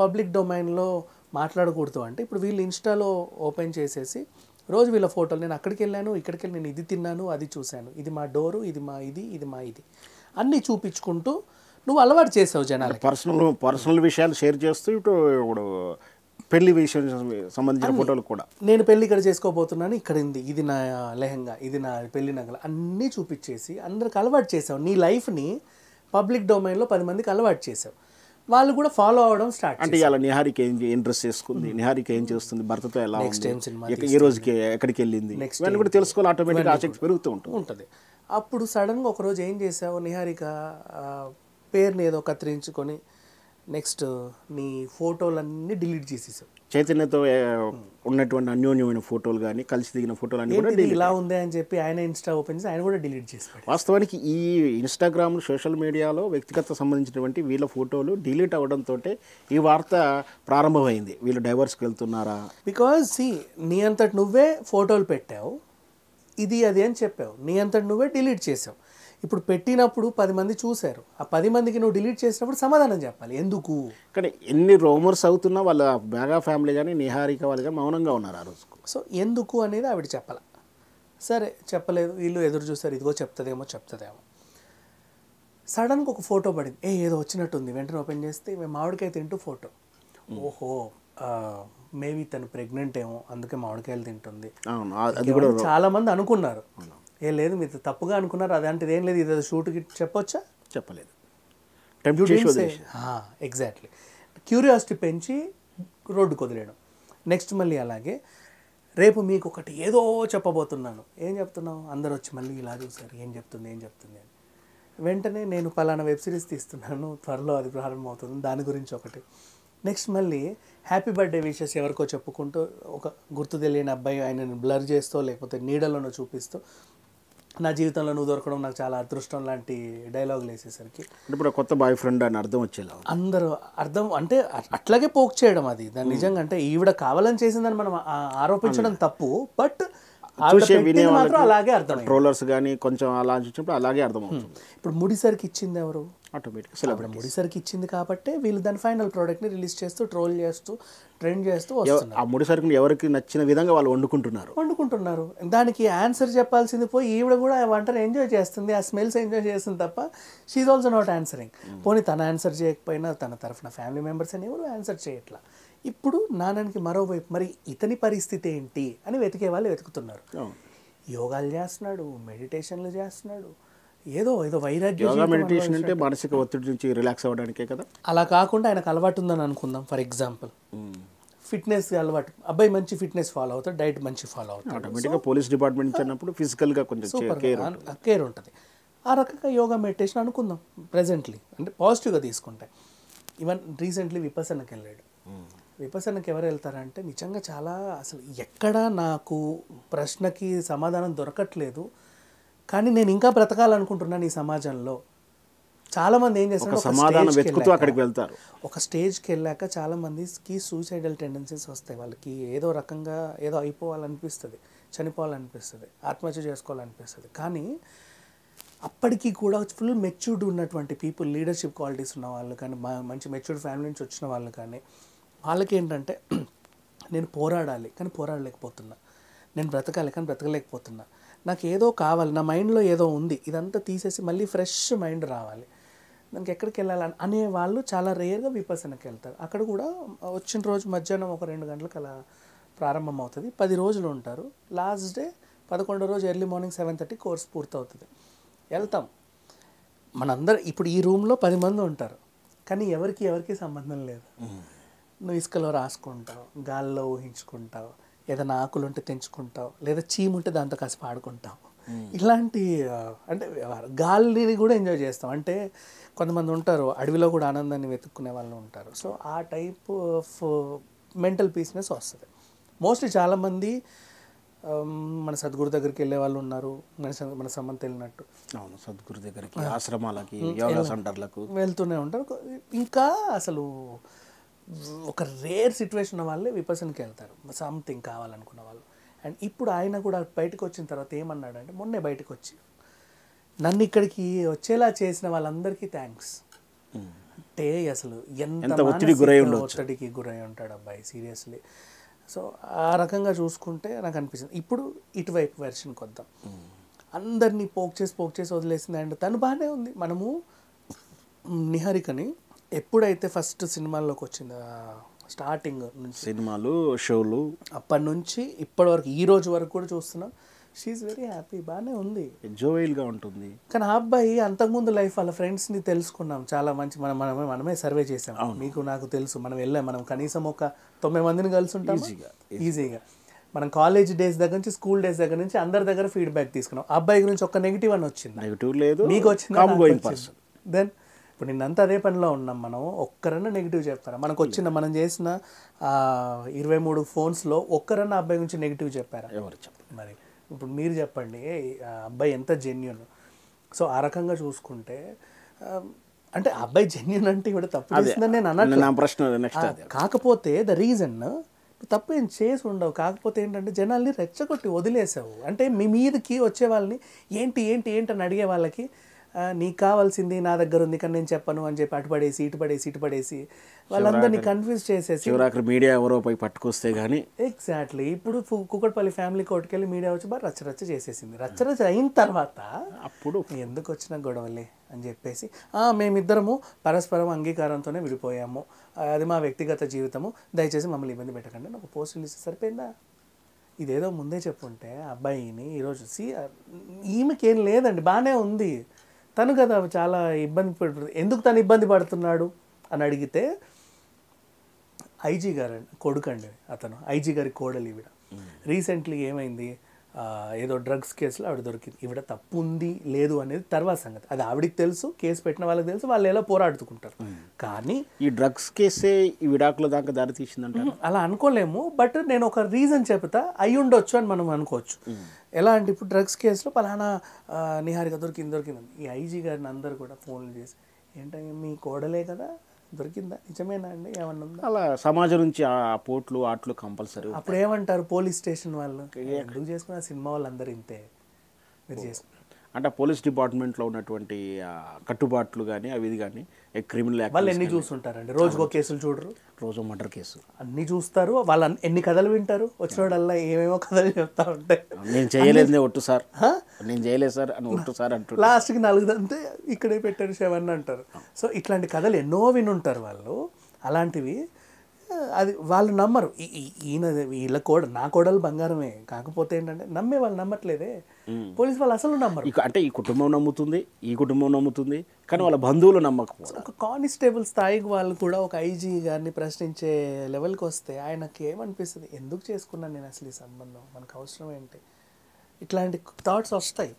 Public డొమైన్లో మాట్లాడకూడదు అంటే ఇప్పుడు వీళ్ళు ఇన్స్టాలో ఓపెన్ చేసేసి రోజు వీళ్ళ ఫోటోలు నేను అక్కడికి వెళ్ళాను ఇక్కడికి వెళ్ళి నేను ఇది తిన్నాను అది చూశాను ఇది మా డోరు ఇది మా ఇది ఇది మా ఇది అన్నీ చూపించుకుంటూ నువ్వు అలవాటు చేసావు జనాలు పర్సనల్ పర్సనల్ విషయాలు షేర్ చేస్తూ ఇటు ఇప్పుడు పెళ్లి విషయం సంబంధించిన ఫోటోలు కూడా నేను పెళ్లి ఇక్కడ చేసుకోబోతున్నాను ఇక్కడ ఉంది ఇది నా లెహంగా ఇది నా పెళ్లి నగల అన్నీ చూపించేసి అందరికి అలవాటు చేసావు నీ లైఫ్ని పబ్లిక్ డొమైన్లో పది మందికి అలవాటు చేసావు వాళ్ళు కూడా ఫాలో అవడం స్టార్ట్ అంటే ఇలా నిహారిక ఏం ఇంట్రెస్ట్ చేసుకుంది hmm. నిహారిక ఏం చేస్తుంది భర్తతో ఎలా ఈ రోజుకి ఎక్కడికి వెళ్ళింది ఇవన్నీ కూడా తెలుసుకోవాలి ఆటోమేటిక్గా ఆసక్తి పెరుగుతూ ఉంటుంది ఉంటుంది అప్పుడు సడన్గా ఒకరోజు ఏం చేసావు నిహారిక పేరుని ఏదో కత్తిరించుకొని నెక్స్ట్ నీ ఫోటోలన్నీ డిలీట్ చేసేసావు చైతన్యతో ఉన్నటువంటి అన్యోన్యమైన ఫోటోలు కానీ కలిసి దిగిన ఫోటోలు అన్ని కూడా ఇలా ఉంది అని చెప్పి ఆయన ఇన్స్టా ఓపెన్ చేసి ఆయన కూడా డిలీట్ చేశారు వాస్తవానికి ఈ ఇన్స్టాగ్రామ్ సోషల్ మీడియాలో వ్యక్తిగత సంబంధించినటువంటి వీళ్ళ ఫోటోలు డిలీట్ అవడంతో ఈ వార్త ప్రారంభమైంది వీళ్ళు డైవర్స్కి వెళ్తున్నారా బికాజ్ సి నీ అంతటి నువ్వే ఫోటోలు పెట్టావు ఇది అది అని చెప్పావు నీ అంతటి నువ్వే డిలీట్ చేసావు ఇప్పుడు పెట్టినప్పుడు పది మంది చూశారు ఆ పది మందికి నువ్వు డిలీట్ చేసినప్పుడు సమాధానం చెప్పాలి ఎందుకు కానీ ఎన్ని రోమర్స్ అవుతున్నా వాళ్ళ మెగా ఫ్యామిలీ కానీ నిహారిక వాళ్ళు కానీ మౌనంగా ఉన్నారు ఆ రోజుకు సో ఎందుకు అనేది ఆవిడ చెప్పాల సరే చెప్పలేదు వీళ్ళు ఎదురు చూస్తారు ఇదిగో చెప్తుందేమో చెప్తుందేమో సడన్గా ఒక ఫోటో పడింది ఏ ఏదో వచ్చినట్టుంది వెంటనే ఓపెన్ చేస్తే మేము మామిడికాయ తింటూ ఫోటో ఓహో మేబీ తను ప్రెగ్నెంట్ ఏమో అందుకే మామిడికాయలు తింటుంది చాలా మంది అనుకున్నారు ఏం లేదు మీరు తప్పుగా అనుకున్నారు అదంటే ఏం లేదు ఇది షూట్కి చెప్పొచ్చా చెప్పలేదు ఎగ్జాక్ట్లీ క్యూరియాసిటీ పెంచి రోడ్డుకు వదిలేయడం నెక్స్ట్ మళ్ళీ అలాగే రేపు మీకు ఒకటి ఏదో చెప్పబోతున్నాను ఏం చెప్తున్నావు అందరు వచ్చి మళ్ళీ ఇలా చూసారు ఏం చెప్తుంది ఏం చెప్తుంది అని వెంటనే నేను పలానా వెబ్ సిరీస్ తీస్తున్నాను త్వరలో అది ప్రారంభమవుతుంది దాని గురించి ఒకటి నెక్స్ట్ మళ్ళీ హ్యాపీ బర్త్డే విషెస్ ఎవరికో చెప్పుకుంటూ ఒక గుర్తు తెలియని అబ్బాయి ఆయనను బ్లర్ చేస్తూ లేకపోతే నీడలను చూపిస్తూ నా జీవితంలో నువ్వు దొరకడం నాకు చాలా అదృష్టం లాంటి డైలాగులు వేసేసరికి ఇప్పుడు కొత్త బాయ్ ఫ్రెండ్ అని అర్థం వచ్చేలా అందరూ అర్థం అంటే అట్లాగే పోక్ చేయడం అది దాని hmm. నిజంగా అంటే ఈవిడ కావాలని చేసిందని మనం ఆరోపించడం తప్పు బట్ అలాగే అర్థం ట్రోలర్స్ కానీ కొంచెం అలా చూసినప్పుడు అలాగే అర్థం hmm. ఇప్పుడు ముడిసరికి ఇచ్చింది ఎవరు ఆటోమేటిక్ సెలబ్రిటీ ముడిసరికి ఇచ్చింది కాబట్టి వీళ్ళు దాని ఫైనల్ ప్రోడక్ట్ని రిలీజ్ చేస్తూ ట్రోల్ చేస్తూ ట్రెండ్ చేస్తూ ఆ ముడిసరుకుని ఎవరికి నచ్చిన విధంగా వాళ్ళు వండుకుంటున్నారు వండుకుంటున్నారు దానికి ఆన్సర్ చెప్పాల్సింది పోయి ఈవిడ కూడా ఆ వంటను ఎంజాయ్ చేస్తుంది ఆ స్మెల్స్ ఎంజాయ్ చేస్తుంది తప్ప షీజ్ ఆల్సో నాట్ ఆన్సరింగ్ పోనీ తన ఆన్సర్ చేయకపోయినా తన తరఫున ఫ్యామిలీ మెంబర్స్ అని ఎవరు ఆన్సర్ చేయట్లా ఇప్పుడు నాన్నకి మరోవైపు మరి ఇతని పరిస్థితి ఏంటి అని వెతికే వాళ్ళు వెతుకుతున్నారు యోగాలు చేస్తున్నాడు మెడిటేషన్లు చేస్తున్నాడు ఏదో ఏదో వైరాగ్యం మెడిటేషన్ అంటే మానసిక ఒత్తిడి నుంచి రిలాక్స్ అవ్వడానికే కదా అలా కాకుండా ఆయనకు అలవాటు ఉందని అనుకుందాం ఫర్ ఎగ్జాంపుల్ ఫిట్నెస్ అలవాటు అబ్బాయి మంచి ఫిట్నెస్ ఫాలో అవుతాడు డైట్ మంచి ఫాలో అవుతాడు ఆటోమేటిక్గా పోలీస్ డిపార్ట్మెంట్ అన్నప్పుడు ఫిజికల్గా కొంచెం కేర్ ఉంటుంది ఆ రకంగా యోగా మెడిటేషన్ అనుకుందాం ప్రజెంట్లీ అంటే పాజిటివ్గా తీసుకుంటే ఈవెన్ రీసెంట్లీ విపసనకి వెళ్ళాడు విపసనకి ఎవరు వెళ్తారంటే నిజంగా చాలా అసలు ఎక్కడ నాకు ప్రశ్నకి సమాధానం దొరకట్లేదు కానీ నేను ఇంకా బ్రతకాలనుకుంటున్నాను ఈ సమాజంలో చాలామంది ఏం చేస్తారు సమాధానం వెతుకుతూ అక్కడికి వెళ్తారు ఒక స్టేజ్కి వెళ్ళాక చాలామందికి సూసైడల్ టెండెన్సీస్ వస్తాయి వాళ్ళకి ఏదో రకంగా ఏదో అయిపోవాలనిపిస్తుంది చనిపోవాలనిపిస్తుంది ఆత్మహత్య చేసుకోవాలనిపిస్తుంది కానీ అప్పటికీ కూడా ఫుల్ మెచ్యూర్డ్ ఉన్నటువంటి పీపుల్ లీడర్షిప్ క్వాలిటీస్ ఉన్న వాళ్ళు కానీ మంచి మెచ్యూర్డ్ ఫ్యామిలీ నుంచి వచ్చిన వాళ్ళు కానీ వాళ్ళకి ఏంటంటే నేను పోరాడాలి కానీ పోరాడలేకపోతున్నా నేను బ్రతకాలి కానీ బ్రతకలేకపోతున్నా నాకు ఏదో కావాలి నా మైండ్లో ఏదో ఉంది ఇదంతా తీసేసి మళ్ళీ ఫ్రెష్ మైండ్ రావాలి దానికి ఎక్కడికి వెళ్ళాలని అనే వాళ్ళు చాలా రేర్గా విపసనకి వెళ్తారు అక్కడ కూడా వచ్చిన రోజు మధ్యాహ్నం ఒక రెండు గంటలకు అలా ప్రారంభం అవుతుంది పది రోజులు ఉంటారు లాస్ట్ డే పదకొండో రోజు early morning seven thirty course పూర్తవుతుంది వెళ్తాం మనందరూ ఇప్పుడు ఈ రూమ్లో పది మంది ఉంటారు కానీ ఎవరికి ఎవరికి సంబంధం లేదు నువ్వు ఇసుకలో రాసుకుంటావు గాల్లో ఊహించుకుంటావు ఏదైనా ఆకులు ఉంటే తెంచుకుంటావు లేదా చీము ఉంటే దాంతో కాసేపు ఆడుకుంటావు ఇలాంటి అంటే గాలిని కూడా ఎంజాయ్ చేస్తాం అంటే కొంతమంది ఉంటారు అడవిలో కూడా ఆనందాన్ని వెతుక్కునే వాళ్ళు ఉంటారు సో ఆ టైప్ ఆఫ్ మెంటల్ పీస్నెస్ వస్తుంది మోస్ట్లీ చాలామంది మన సద్గురు దగ్గరికి వెళ్ళే వాళ్ళు ఉన్నారు మన మన సంబంధం వెళ్ళినట్టు అవును సద్గురు దగ్గరికి ఆశ్రమాలకి సెంటర్లకు వెళ్తూనే ఉంటారు ఇంకా అసలు ఒక రేర్ సిచ్యువేషన్ వాళ్ళే విపసనకి వెళ్తారు సంథింగ్ కావాలనుకున్న వాళ్ళు అండ్ ఇప్పుడు ఆయన కూడా బయటకు వచ్చిన తర్వాత ఏమన్నాడంటే మొన్నే బయటకు వచ్చి నన్ను ఇక్కడికి వచ్చేలా చేసిన వాళ్ళందరికీ థ్యాంక్స్ అంటే అసలు ఎంత ఒత్తిడి గురై ఒత్తిడికి గురై ఉంటాడు అబ్బాయి సీరియస్లీ సో ఆ రకంగా చూసుకుంటే నాకు అనిపిస్తుంది ఇప్పుడు ఇటువైపు వెర్షన్కి వద్దాం అందరినీ పోక్ చేసి పోక్ చేసి వదిలేసింది అండ్ తను బాగానే ఉంది మనము నిహారికని ఎప్పుడైతే ఫస్ట్ సినిమాల్లోకి వచ్చింది స్టార్టింగ్ నుంచి సినిమాలు షోలు అప్పటి నుంచి ఇప్పటి వరకు ఈ రోజు వరకు కూడా చూస్తున్నాం షీఈ్ వెరీ హ్యాపీ బాగానే ఉంది జోయిల్గా ఉంటుంది కానీ ఆ అబ్బాయి అంతకుముందు లైఫ్ వాళ్ళ ఫ్రెండ్స్ని తెలుసుకున్నాం చాలా మంచి మనం మనమే మనమే సర్వే చేసాం మీకు నాకు తెలుసు మనం వెళ్ళాం మనం కనీసం ఒక తొమ్మిది మందిని కలిసి ఉంటాం ఈజీగా ఈజీగా మనం కాలేజ్ డేస్ దగ్గర నుంచి స్కూల్ డేస్ దగ్గర నుంచి అందరి దగ్గర ఫీడ్బ్యాక్ తీసుకున్నాం అబ్బాయి గురించి ఒక నెగిటివ్ అని వచ్చింది నెగిటివ్ లేదు మీకు వచ్చింది దెన్ ఇప్పుడు నిన్నంతా అదే పనిలో ఉన్నాం మనం ఒక్కరన్నా నెగిటివ్ చెప్పారా మనకు వచ్చిన మనం చేసిన ఇరవై మూడు ఫోన్స్లో ఒక్కరన్నా అబ్బాయి గురించి నెగిటివ్ చెప్పారా ఎవరు చెప్పారు మరి ఇప్పుడు మీరు చెప్పండి అబ్బాయి ఎంత జెన్యున్ సో ఆ రకంగా చూసుకుంటే అంటే అబ్బాయి జెన్యున్ అంటే కూడా తప్పు నేను ప్రశ్న నెక్స్ట్ కాకపోతే ద రీజన్ తప్పు ఏం చేసి ఉండవు కాకపోతే ఏంటంటే జనాల్ని రెచ్చగొట్టి వదిలేసావు అంటే మీ మీదకి వచ్చే వాళ్ళని ఏంటి ఏంటి ఏంటి అని అడిగే వాళ్ళకి నీకు కావాల్సింది నా దగ్గర ఉంది కానీ నేను చెప్పను అని చెప్పి అటుపడేసి ఇటుపడేసి ఇటుపడేసి వాళ్ళందరినీ కన్ఫ్యూజ్ చేసేసి అక్కడ మీడియా ఎవరో పై పట్టుకొస్తే కానీ ఎగ్జాక్ట్లీ ఇప్పుడు కుక్కడపల్లి ఫ్యామిలీ కోర్టుకెళ్ళి మీడియా వచ్చి బాగా రచ్చరచ్చ చేసేసింది రచ్చరచ్చ అయిన తర్వాత అప్పుడు ఎందుకు వచ్చిన గొడవలే అని చెప్పేసి మేమిద్దరము పరస్పరం అంగీకారంతోనే విడిపోయాము అది మా వ్యక్తిగత జీవితము దయచేసి మమ్మల్ని ఇబ్బంది పెట్టకండి నాకు పోస్ట్ రిలీజ్ సరిపోయిందా ఇదేదో ముందే చెప్పుంటే అబ్బాయిని ఈరోజు సి ఈమెకేం లేదండి బాగానే ఉంది తను కదా చాలా ఇబ్బంది పడుతుంది ఎందుకు తను ఇబ్బంది పడుతున్నాడు అని అడిగితే ఐజీ గారు కొడుకండి అతను ఐజీ గారి కోడలు ఇవిడ రీసెంట్లీ ఏమైంది ఏదో డ్రగ్స్ కేసులో ఆవిడ దొరికింది ఈవిడ తప్పు ఉంది లేదు అనేది తర్వాత సంగతి అది ఆవిడకి తెలుసు కేసు పెట్టిన వాళ్ళకి తెలుసు వాళ్ళు ఎలా పోరాడుతుకుంటారు కానీ ఈ డ్రగ్స్ కేసే ఈ విడాకుల దాకా దారి తీసిందంట అలా అనుకోలేము బట్ నేను ఒక రీజన్ చెప్తా అయి ఉండొచ్చు అని మనం అనుకోవచ్చు ఎలా అంటే ఇప్పుడు డ్రగ్స్ కేసులో పలానా నిహారిక దొరికింది దొరికింది ఈ ఐజీ గారిని అందరు కూడా ఫోన్లు చేసి ఏంటంటే మీ కోడలే కదా దొరికిందా నిజమేనా అండి ఏమన్నా ఉందా అలా సమాజం నుంచి ఆ పోట్లు ఆటలు కంపల్సరీ అప్పుడు ఏమంటారు పోలీస్ స్టేషన్ వాళ్ళు చేసుకున్న సినిమా వాళ్ళు అందరు ఇంతే మీరు చేసుకున్నారు అంటే పోలీస్ డిపార్ట్మెంట్లో ఉన్నటువంటి కట్టుబాట్లు కానీ అవి ఇది కానీ క్రిమినల్ వాళ్ళు ఎన్ని చూస్తుంటారండి రోజుకో కేసులు చూడరు రోజు మర్డర్ కేసు అన్ని చూస్తారు వాళ్ళు ఎన్ని కథలు వింటారు వచ్చినోడల్లా ఏమేమో కథలు చెప్తా ఉంటాయి నేను చేయలేదు ఒట్టు సార్ నేను చేయలేదు సార్ అని ఒట్టు సార్ అంటు లాస్ట్కి నలుగుదంతే ఇక్కడే పెట్టారు శవన్ అంటారు సో ఇట్లాంటి కథలు ఎన్నో వినుంటారు వాళ్ళు అలాంటివి అది వాళ్ళు నమ్మరు ఈయన వీళ్ళ కోడ నా కోడలు బంగారమే కాకపోతే ఏంటంటే నమ్మే వాళ్ళు నమ్మట్లేదే పోలీస్ వాళ్ళు అసలు నమ్మరు అంటే ఈ కుటుంబం నమ్ముతుంది ఈ కుటుంబం నమ్ముతుంది కానీ వాళ్ళ బంధువులు నమ్మకం ఒక కానిస్టేబుల్ స్థాయికి వాళ్ళు కూడా ఒక ఐజీ గారిని ప్రశ్నించే లెవెల్కి వస్తే ఆయనకి ఏమనిపిస్తుంది ఎందుకు చేసుకున్నాను నేను అసలు ఈ సంబంధం మనకు అవసరం ఏంటి ఇట్లాంటి థాట్స్ వస్తాయి